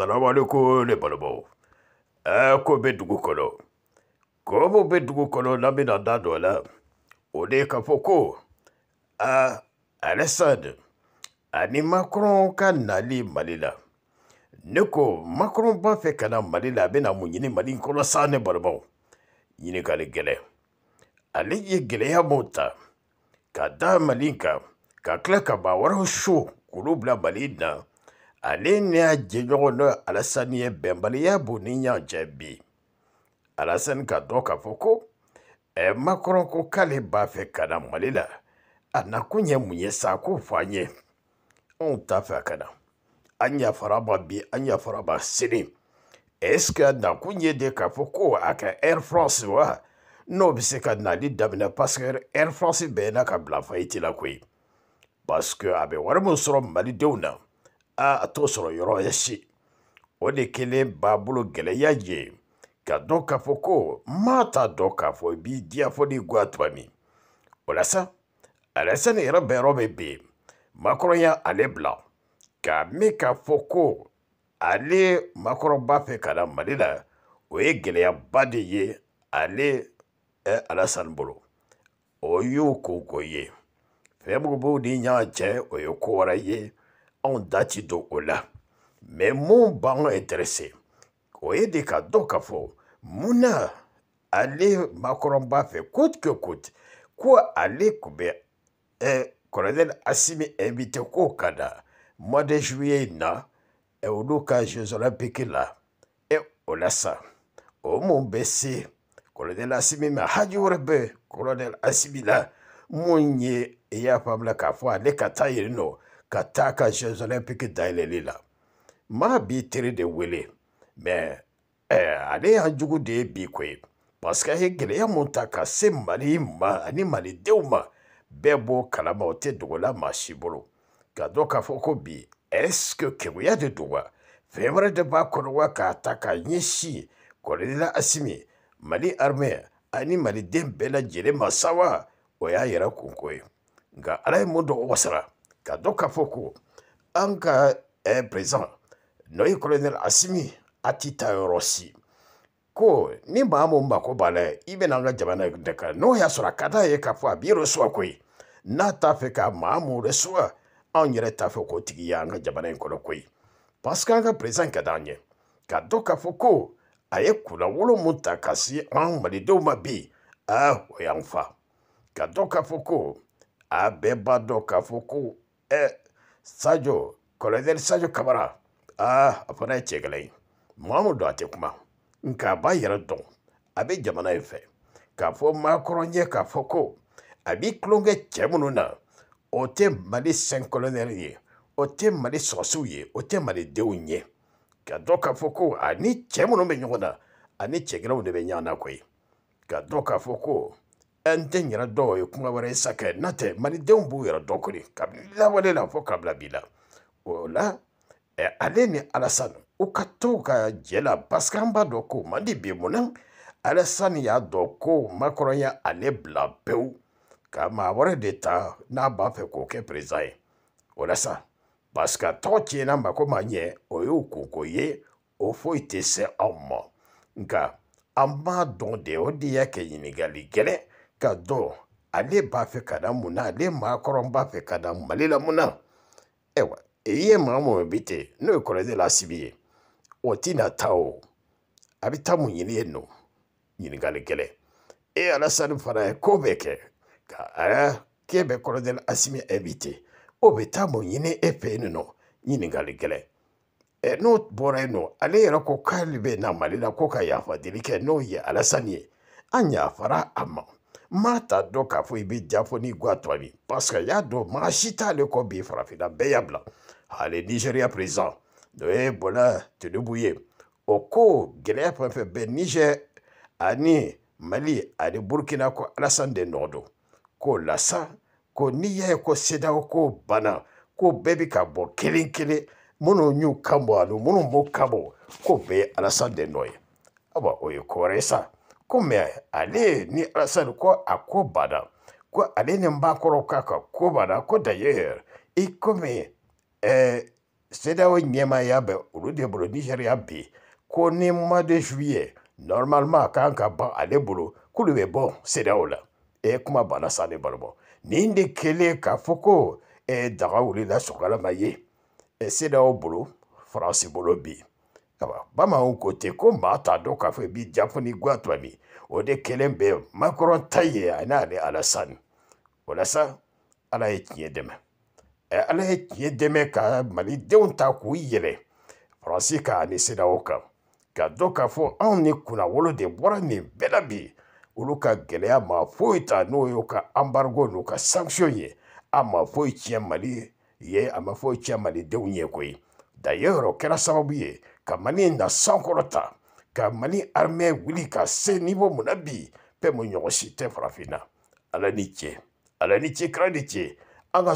salamu aleykum ne balimaw ɛɛ ko bɛ dugu kɔnɔ ko bɛ dugu kɔnɔ n'an bɛna da dɔ la o de ye k'a fɔ ko ɛɛ alɛsande ani makɔrɔn ka nali mali la ne ko makɔrɔn b'a fɛ ka na mali la a bɛna mun ɲini mali kɔnɔ sa ne balimaw ɲininkali gɛlɛ ale ye gɛlɛya mun ta ka da mali kan ka tila ka ban wɛrɛw so k'olu bila mali na. ale ni a jɛɲɔgɔn n'o ye alasani ye bɛnbaliya b'u ni ɲɔgɔn cɛ bi alasani ka dɔn k'a fɔ ko ɛ makɔrɔ ko k'ale b'a fɛ ka na mali la a nakun ye mun ye sa k'o fɔ an ye anw t'a fɛ a ka na an yafara ma bi an yafara ma sini eske a nakun ye de k'a fɔ ko a ka air france wa n'o bɛ se ka nali daminɛ parce que air france bɛɛ n'a ka bila fayiti la koyi parce que a bɛ wari min sɔrɔ malidenw na. aa a t'o sɔrɔ yɔrɔ ye si o de kelen b'a bolo gɛlɛya ye ka dɔn k'a fɔ ko maa t'a dɔn k'a fɔ i b'i diya fɔ n'i guwa tuma min o la sa alasani yɛrɛ bɛ yɔrɔ min bi makɔrɔnya ale bila ka min k'a fɔ ko ale makɔrɔba fɛ ka na mali la o ye gɛlɛyaba de ye ale ɛ alasani bolo o y'o koko ye fɛn minnu b'o ni ɲɔgɔn cɛ o ye ko wɛrɛ ye. anw da ti don o la mɛ mun b'anw ɛnterese o ye de ka dɔn k'a fɔ mun na ale makɔrɔn b'a fɛ kote ke kote ko ale kun bɛ ɛ kɔrɔdɛli asimi invite k'o ka na mois de juillet in na ɛ olu ka jeux olympique eh, la ɛ o la sa o oh, mun bɛ se kɔrɔdɛli asimi ma haji wɛrɛ bɛ kɔrɔdɛli asimi la mun ye i y'a faamula k'a fɔ ale ka taa yen nɔ. ka taa ka jeux olympique dayɛlɛli la maa b'i teri de wele mɛ eh, ale y'an jugu de ye bi ko ye parsike a ye gɛlɛya mun ta ka se mali ma ani malidenw ma bɛɛ b'o kalama o tɛ dogola maa si bolo ka dɔn k'a fɔ ko bi ɛske keguya de don wa fɛn wɛrɛ de b'a kɔnɔ wa k'a ta k'a ɲɛsin kɔlɔlila asimi mali armɛ ani maliden bɛɛ lajɛlen ma sa wa o y'a yɛrɛ kunko ye nka ala ye mun dɔgɔ wasara Kado Kafoko, an ka est présent n'o ye colonel Asimi Ati Tayɔrɔ ko ni maa mun mako b'a la i bɛna an ka jamana de n'o y'a sɔrɔ a ka d'a ye k'a fɔ a b'i resuwa koyi n'a t'a fɛ ka maa mun resuwa anw yɛrɛ t'a fɛ k'o tigi ye an ka jamana in kɔnɔ koyi parce que an ka président ka d'an ye k'a dɔn k'a fɔ ko a ye kunnawolo mun ta ka se an malidenw ma bi ah o y'an fa ka dɔn k'a fɔ ko a bɛɛ b'a dɔn k'a fɔ ko sajo kolonel sajo kamara aa a fana ye cɛ gɛlɛn ye mamu don a tɛ kuma nka a b'a yɛrɛ dɔn a bɛ jamana in fɛ k'a fɔ maakɔrɔ ye k'a fɔ ko a b'i tulonkɛ cɛ minnu na o tɛ mali sɛn kolonɛli ye o tɛ mali sɔgɔsiw ye o tɛ mali denw ye ka dɔn k'a fɔ ko ani cɛ minnu bɛ ɲɔgɔn na ani cɛ gɛlɛnw de bɛ ɲɔgɔn na koyi ka dɔn k'a fɔ ko n tɛ n yɛrɛ dɔw ye kuma wɛrɛ ye sa kɛ n'a tɛ malidenw b'u yɛrɛ dɔn kɔni kabini lawale la fo kabila bi la o la ale ni alasani u ka to ka jɛ la parce an b'a dɔn ko man di bi munna alasani y'a dɔn ko makɔrɔnya ale bila pewu ka maa wɛrɛ de ta n'a b'a fɛ k'o kɛ perezan ye o la sa parce tɔgɔ tiɲɛna mako ma ɲɛ o y'o koko ye o foyi tɛ se anw ma nka an b'a dɔn de o de y'a kɛ ɲininkali gɛlɛn ka don ale b'a fɛ ka da mun na ale maakɔrɔ b'a fɛ ka da mali la mun na ayiwa i ye maa mun bi ten n'o ye kɔrɔden lasibi ye o tɛna taa o a bɛ taa mun ɲini yen nɔ ɲininkali gɛlɛn e alasani fana ye ko bɛɛ kɛ ka ɛɛ k'e bɛ kɔrɔden asimi e bi ten o bɛ taa mun ɲini e fɛ yen nɔ ɲininkali gɛlɛn ɛ n'o bɔra yen nɔ ale yɛrɛ ko k'ale bɛ na mali la ko ka yafa deli kɛ n'o ye alasani ye an yafara a ma maa t'a dɔn k'a fɔ i bɛ jafo ni guwa tɔ min parce que y'a dɔn maa si t'ale kɔ bi farafinna e, bɛɛ y'a bila ale nizeriya président n'o ye bɔnna tinubu ye o ko gɛlɛya fɛn fɛn bɛ nizɛri ani mali ani burukina ko alasani de nɔ don ko lasa ko n'i y'a ye ko sedaw ko banna ko bɛɛ bɛ ka bɔ kelen kelen minnu y'u kan bɔ ani minnu b'u kan bɔ ko bɛɛ ye alasani de nɔ ye ayiwa o ye ko wɛrɛ ye sa. kome ale ni alasan ko a ko bada ko ale ni n bakɔrɔw ka ka ko bada ko dayɛr i komi eh, sedaw ɲɛmaya bɛ olu de bolo nigeriya bi ko ni mois de juillet normalement kan ka ban ale bolo k'olu bɛ bɔ sedaw la e kuma banna sa ne balima nin de kɛlen k'a fɔ ko eh, daga wulila sɔgɔla ma ye eh, sedaw bolo faransi bolo bi bama o kote ko maa t'a dɔn k'a fɔ i b'i japoni guwa tuma min o de kelen bɛ makɔrɔn ta ye a n'ale alasani o la sa ala ye tiɲɛ dɛmɛ ɛ ala ye tiɲɛ dɛmɛ ka malidenw ta k'u yɛlɛ faransi kan ani sedaw kan ka dɔn k'a fɔ anw ni kunnawolo de bɔra nin bɛɛ la bi olu ka gɛlɛya ma foyi ta n'o y'u ka embargo n'u ka sanction ye a ma foyi tiɲɛ mali ye a ma foyi tiɲɛ malidenw ye koyi d'ailleurs o kɛra sababu ye ka mali in na sankɔrɔta ka mali wuli ka se nivo mun na bi bɛɛ ɲɔgɔn si tɛ farafinna ala ni ce ala ni ce kira ni ce an ka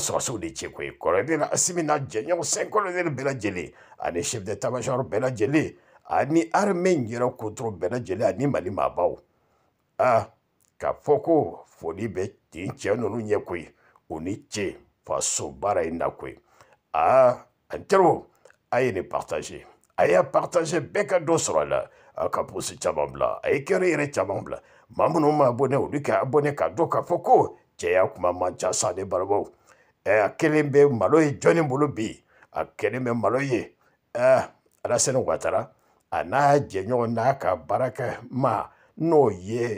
de ani chef de tamasiyɔrɔ bɛɛ lajɛlen ani harimɛ in yɛrɛ kotoro bɛɛ ani mali maabaw Ah k'a fɔ ko foli bɛ nin cɛ ninnu ɲɛ u faso baara in na a partage a y'a partage bɛɛ ka dɔ sɔrɔ a la a ka posi caman bila a ye kɛra yɛrɛ caman bila maa minnu ma abonné olu ka abonné k'a dɔn k'a fɔ ko cɛya kuma man ca sa ne balimaw e a kelen bɛ malo ye jɔnni bolo bi a kelen bɛ malo ye alasani watara a n'a jɛɲɔgɔn n'a ka baarakɛ ma n'o ye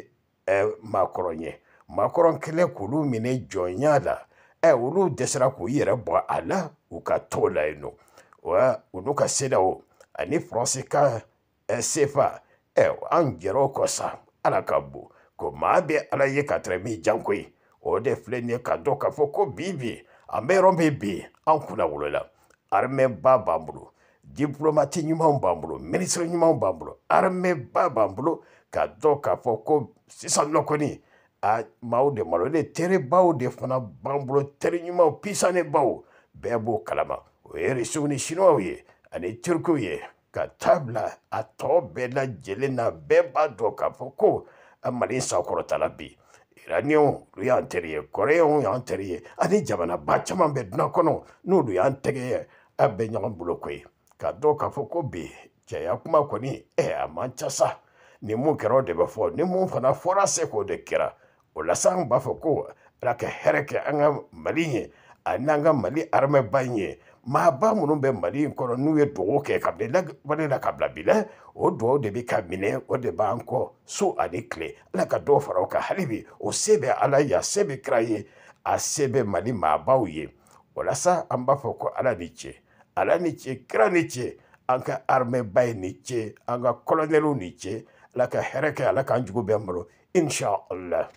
e, maakɔrɔ ye maakɔrɔ kelen k'olu minɛ jɔnya la olu e dɛsɛra k'u yɛrɛ bɔ a la u ka t'o la yen nɔ wa u n'u ka sedaw ani faransi ka sefa eh, eh, an gɛrɛ o kɔ sa ala ka bon ko maa bɛ ala ye ka tɛrɛ min janko ye o de filɛ nin ye ka dɔn k'a fɔ ko bi bi an bɛ yɔrɔ min bi an kunna wolola armée ba b'an bolo diplomate ɲumanw b'an bolo minisiri ɲumanw b'an bolo armée ba b'an bolo ka dɔn k'a fɔ ko sisan nɔ kɔni a maaw de malo de terebaw de fana b'an bolo teri ɲumanw pisane baw bɛɛ b'o kalama o ye risiw ni siniwaw ye ani turuku ye ka taa bila a tɔ bɛɛ lajɛlen na bɛɛ b'a dɔn k'a fɔ ko a sakɔrɔtala bi iraniyɛnw olu y'an teri ye kɔrɔyɛnw teri ye ani jamanaba caman bɛ dunan kɔnɔ n'olu y'an tɛgɛ ye a bɛ ɲɔgɔn bolo k'a dɔn k'a ko bi cɛya kuma kɔni ɛ a man ca ni mun kɛra de bɛ fɔ ni mun fana fɔra de kɛra o la sa an b'a fɔ ko ala ka hɛrɛ mali ye ani n'an ka mali haramɛba in ye maaba minnu bɛ mali in kɔnɔ n'u ye dugawu kɛ ka lawale la ka bila bi la o dugawu de bɛ ka minɛ o de b'an kɔ so ani tile ala ka dɔw fara o kan hali bi o se bɛ ala ye a se bɛ kira ye a se bɛ mali maabaw ye walasa an b'a fɔ ko ala ni ce ala ni ce kira ni ce an ka haramɛba ye ni ce an ka kɔlɔnɛliw ni ce ala ka hɛrɛ kɛ ala k'an jugu bɛɛ malo insha allah